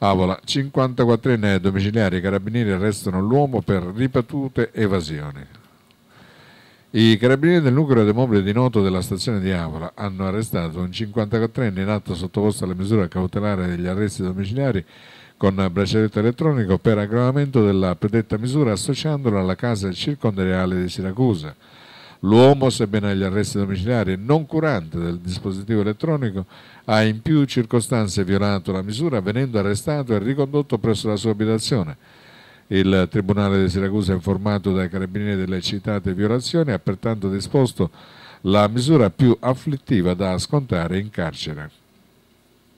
Avola, 54enne domiciliare, i carabinieri arrestano l'uomo per ripetute evasioni. I carabinieri del nucleo automobile di Noto della stazione di Avola hanno arrestato un 54enne in atto sottoposto alla misura cautelare degli arresti domiciliari con braccialetto elettronico per aggravamento della predetta misura associandolo alla casa circondariale di Siracusa. L'uomo, sebbene agli arresti domiciliari non curante del dispositivo elettronico, ha in più circostanze violato la misura venendo arrestato e ricondotto presso la sua abitazione. Il Tribunale di Siracusa, informato dai carabinieri delle citate violazioni, ha pertanto disposto la misura più afflittiva da scontare in carcere.